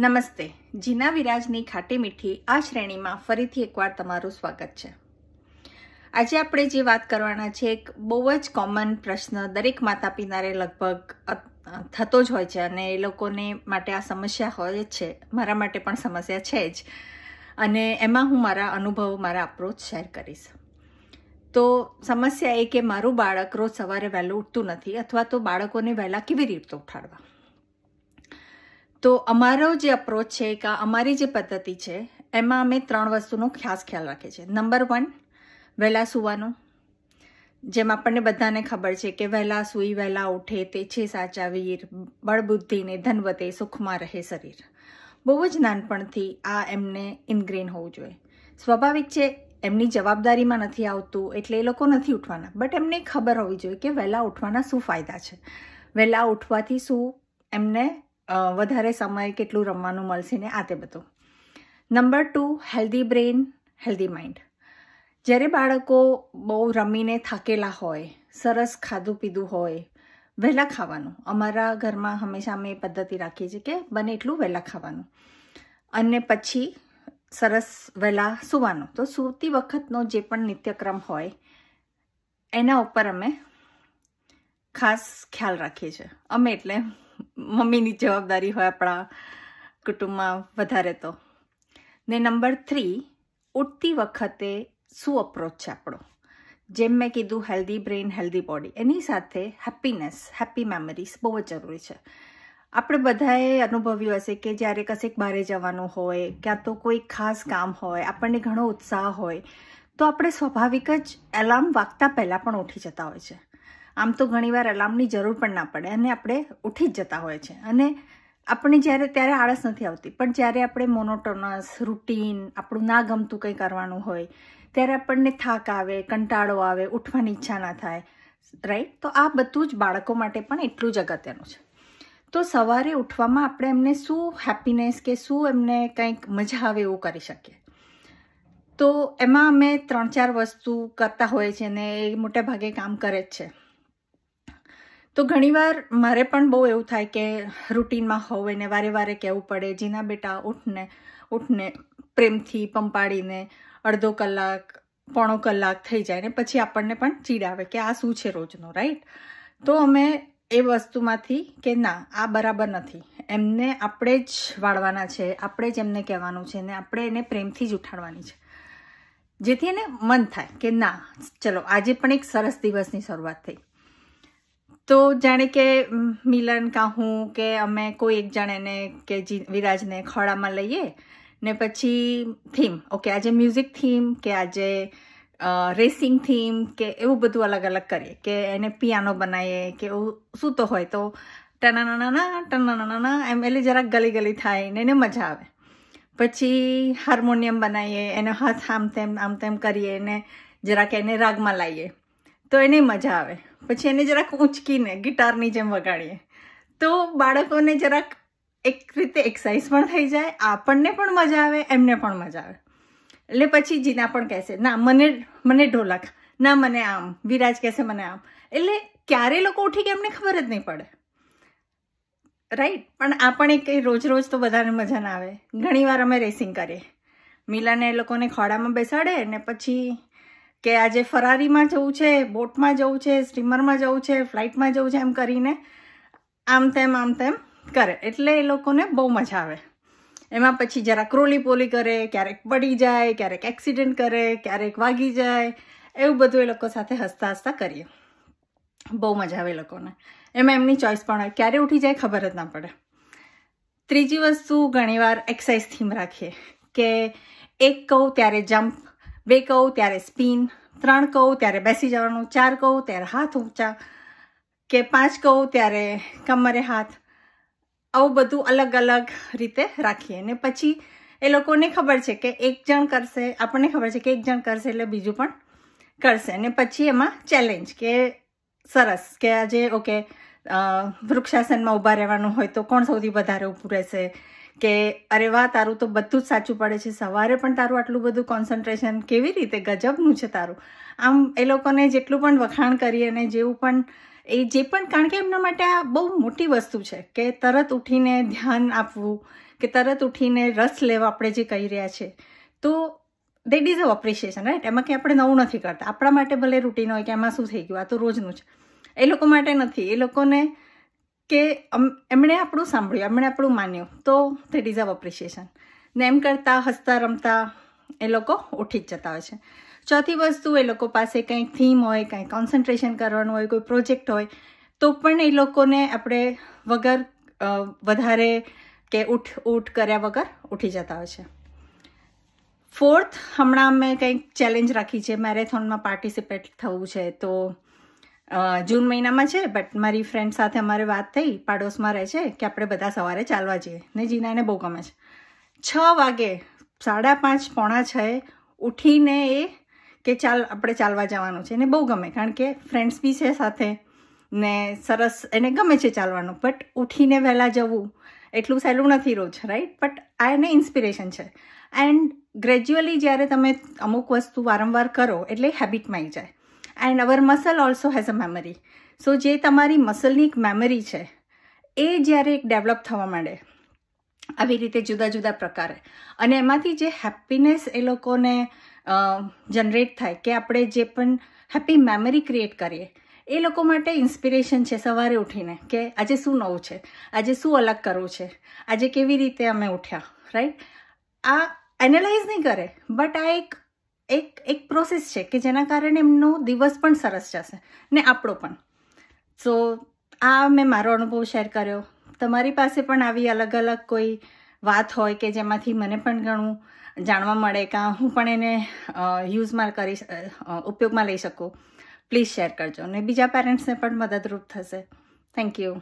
નમસ્તે જીના વિરાજની ખાટી મીઠી આ શ્રેણીમાં ફરીથી એકવાર તમારું સ્વાગત છે આજે આપણે જે વાત કરવાના છે એક બહુ જ કોમન પ્રશ્ન દરેક માતા પિતાને લગભગ થતો જ હોય છે અને એ લોકોને માટે આ સમસ્યા હોય જ છે મારા માટે પણ સમસ્યા છે જ અને એમાં હું મારા અનુભવ મારા અપ્રોચ શેર કરીશ તો સમસ્યા એ કે મારું બાળક રોજ સવારે વહેલું ઉઠતું નથી અથવા તો બાળકોને વહેલા કેવી રીતે ઉઠાડવા તો અમારો જે અપ્રોચ છે કે અમારી જે પદ્ધતિ છે એમાં અમે ત્રણ વસ્તુનો ખાસ ખ્યાલ રાખીએ છીએ નંબર વન વહેલા સૂવાનું જેમ આપણને બધાને ખબર છે કે વહેલા સૂઈ વહેલા ઉઠે તે છે સાચા વીર બળબુદ્ધિને ધનવતે સુખમાં રહે શરીર બહુ જ નાનપણથી આ એમને ઇનગ્રેન હોવું જોઈએ સ્વાભાવિક છે એમની જવાબદારીમાં નથી આવતું એટલે એ લોકો નથી ઉઠવાના બટ એમને ખબર હોવી જોઈએ કે વહેલા ઉઠવાના શું ફાયદા છે વહેલા ઉઠવાથી શું એમને વધારે સમય કેટલું રમવાનું મળશે ને આ તે બધું number two healthy brain healthy mind જ્યારે બાળકો બહુ રમીને થાકેલા હોય સરસ ખાધું પીધું હોય વહેલા ખાવાનું અમારા ઘરમાં હંમેશા અમે પદ્ધતિ રાખીએ છીએ કે બને એટલું વહેલા ખાવાનું અને પછી સરસ વહેલા સૂવાનું તો સૂતી વખતનો જે પણ નિત્યક્રમ હોય એના ઉપર અમે ખાસ ખ્યાલ રાખીએ છીએ અમે એટલે મમ્મીની જવાબદારી હોય આપણા કુટુંબમાં વધારે તો ને નંબર થ્રી ઉઠતી વખતે શું અપ્રોચ છે આપણો જેમ મેં કીધું હેલ્ધી બ્રેઇન હેલ્ધી બોડી એની સાથે હેપીનેસ હેપી મેમરીઝ બહુ જ જરૂરી છે આપણે બધાએ અનુભવ્યું હશે કે જ્યારે કશેક બહાર જવાનું હોય ક્યાં તો કોઈ ખાસ કામ હોય આપણને ઘણો ઉત્સાહ હોય તો આપણે સ્વાભાવિક જ એલાર્મ વાગતા પહેલાં પણ ઉઠી જતા હોય છે આમ તો ઘણીવાર અલાર્મની જરૂર પણ ના પડે અને આપણે ઉઠી જ જતા હોય છે અને આપણે જ્યારે ત્યારે આળસ નથી આવતી પણ જ્યારે આપણે મોનોટોનસ રૂટીન આપણું ના ગમતું કંઈ કરવાનું હોય ત્યારે આપણને થાક આવે કંટાળો આવે ઉઠવાની ઈચ્છા ના થાય રાઈટ તો આ બધું જ બાળકો માટે પણ એટલું જ અગત્યનું છે તો સવારે ઉઠવામાં આપણે એમને શું હેપીનેસ કે શું એમને કંઈક મજા આવે એવું કરી શકીએ તો એમાં અમે ત્રણ ચાર વસ્તુ કરતા હોઈએ છીએ અને એ મોટે ભાગે કામ કરે જ છે તો ઘણીવાર મારે પણ બહુ એવું થાય કે રૂટીનમાં હોવ એને વારે વારે કહેવું પડે જીના બેટા ઉઠને ઊઠને પ્રેમથી પંપાડીને અડધો કલાક પોણો કલાક થઈ જાય ને પછી આપણને પણ ચીડ આવે કે આ શું છે રોજનું રાઈટ તો અમે એ વસ્તુમાંથી કે ના આ બરાબર નથી એમને આપણે જ વાળવાના છે આપણે જ એમને કહેવાનું છે ને આપણે એને પ્રેમથી જ ઉઠાડવાની છે જેથી એને મન થાય કે ના ચલો આજે પણ એક સરસ દિવસની શરૂઆત થઈ તો જાણે કે મિલન કાહું કે અમે કોઈ એક એને કે વિરાજને ખોળામાં લઈએ ને પછી થીમ ઓકે આજે મ્યુઝિક થીમ કે આજે રેસિંગ થીમ કે એવું બધું અલગ અલગ કરીએ કે એને પિયાનો બનાવીએ કે એવું સૂતો હોય તો ટનાના ટનાના એમ એટલે જરાક ગલી ગલી થાય ને એને મજા આવે પછી હાર્મોનિયમ બનાવીએ એને હાથ આમ તેમ આમ તેમ કરીએ એને જરાક એને રાગમાં લાવીએ તો એને મજા આવે પછી એને જરાક ઊંચકીને ગિટારની જેમ વગાડીએ તો બાળકોને જરાક એક રીતે એક્સરસાઇઝ પણ થઈ જાય આપણને પણ મજા આવે એમને પણ મજા આવે એટલે પછી જીના પણ કહેશે ના મને મને ઢોલક ના મને આમ વિરાજ કહેશે મને આમ એટલે ક્યારે લોકો ઉઠી કે એમને ખબર જ નહીં પડે રાઈટ પણ આપણે કંઈ રોજ રોજ તો બધાને મજા ના આવે ઘણીવાર અમે રેસિંગ કરીએ મિલાને એ લોકોને ખોડામાં બેસાડે ને પછી કે આજે ફરારીમાં જવું છે બોટમાં જવું છે સ્ટીમરમાં જવું છે ફ્લાઇટમાં જવું છે એમ કરીને આમ તેમ આમ તેમ કરે એટલે એ લોકોને બહુ મજા આવે એમાં પછી જરા ક્રોલી પોલી કરે ક્યારેક પડી જાય ક્યારેક એક્સિડન્ટ કરે ક્યારેક વાગી જાય એવું બધું એ લોકો સાથે હસતા હસતા કરીએ બહુ મજા આવે એ લોકોને એમાં એમની ચોઈસ પણ હોય ક્યારે ઉઠી જાય ખબર જ ના પડે ત્રીજી વસ્તુ ઘણીવાર એક્સરસાઇઝ થીમ રાખીએ કે એક કહું ત્યારે જમ્પ બે કહું ત્યારે સ્પિન ત્રણ કહું ત્યારે બેસી જવાનું ચાર કહું ત્યારે હાથ ઊંચા કે પાંચ કહું ત્યારે કમરે હાથ આવું બધું અલગ અલગ રીતે રાખીએ ને પછી એ લોકોને ખબર છે કે એક જણ કરશે આપણને ખબર છે કે એક જણ કરશે એટલે બીજું પણ કરશે ને પછી એમાં ચેલેન્જ કે સરસ કે આજે ઓકે વૃક્ષાસનમાં ઊભા રહેવાનું હોય તો કોણ સૌથી વધારે ઊભું રહેશે કે અરે વાહ તારું તો બધું જ સાચું પડે છે સવારે પણ તારું આટલું બધું કોન્સન્ટ્રેશન કેવી રીતે ગજબનું છે તારું આમ એ લોકોને જેટલું પણ વખાણ કરીએ અને જેવું પણ એ જે પણ કારણ કે એમના માટે આ બહુ મોટી વસ્તુ છે કે તરત ઉઠીને ધ્યાન આપવું કે તરત ઉઠીને રસ લેવા આપણે જે કહી રહ્યા છે તો that is a appreciation right એમાં કે આપણે નવું નથી કરતા આપણા માટે ભલે રૂટીન હોય કે એમાં શું થઈ ગયું આ તો રોજનું છે એ લોકો માટે નથી એ લોકોને કે એમણે આપણું સાંભળ્યું એમણે આપણું માન્યું તો તે ડિઝર્વ એપ્રિશિએશન ને એમ કરતાં હસતા રમતા એ લોકો ઉઠી જ જતા હોય છે ચોથી વસ્તુ એ લોકો પાસે કંઈ થીમ હોય કંઈ કોન્સન્ટ્રેશન કરવાનું હોય કોઈ પ્રોજેક્ટ હોય તો પણ એ લોકોને આપણે વગર વધારે કે ઉઠ ઉઠ કર્યા વગર ઉઠી જતા હોય છે ફોર્થ હમણાં મેં કંઈક ચેલેન્જ રાખી છે મેરેથોનમાં પાર્ટિસિપેટ થવું છે તો જૂન મહિનામાં છે બટ મારી ફ્રેન્ડ સાથે અમારે વાત થઈ પાડોશમાં રહે છે કે આપણે બધા સવારે ચાલવા જઈએ ને જીનાને બહુ ગમે છે છ વાગે સાડા પાંચ પોણા છએ ઉઠીને એ કે ચાલ આપણે ચાલવા જવાનું છે એને બહુ ગમે કારણ કે ફ્રેન્ડ્સ બી છે સાથે ને સરસ એને ગમે છે ચાલવાનું બટ ઉઠીને વહેલા જવું એટલું સહેલું નથી રોજ રાઈટ બટ આ એને ઇન્સ્પિરેશન છે એન્ડ ગ્રેજ્યુઅલી જ્યારે તમે અમુક વસ્તુ વારંવાર કરો એટલે હેબિટમાં આવી જાય and our muscle also has a memory so જે તમારી મસલની એક મેમરી છે એ જ્યારે એક ડેવલપ થવા માંડે આવી રીતે જુદા જુદા પ્રકારે અને એમાંથી જે હેપીનેસ એ લોકોને જનરેટ થાય કે આપણે જે પણ હેપી મેમરી ક્રિએટ કરીએ એ લોકો માટે ઇન્સ્પિરેશન છે સવારે ઉઠીને કે આજે શું નવું છે આજે શું અલગ કરવું છે આજે કેવી રીતે અમે ઉઠ્યા રાઈટ આ એનાલાઇઝ નહીં કરે બટ આ એક એક એક પ્રોસેસ છે કે જેના કારણે એમનો દિવસ પણ સરસ જશે ને આપણો પણ સો આ મેં મારો અનુભવ શેર કર્યો તમારી પાસે પણ આવી અલગ અલગ કોઈ વાત હોય કે જેમાંથી મને પણ ઘણું જાણવા મળે કાં હું પણ એને યુઝમાં કરી ઉપયોગમાં લઈ શકું પ્લીઝ શેર કરજો અને બીજા પેરેન્ટ્સને પણ મદદરૂપ થશે થેન્ક યુ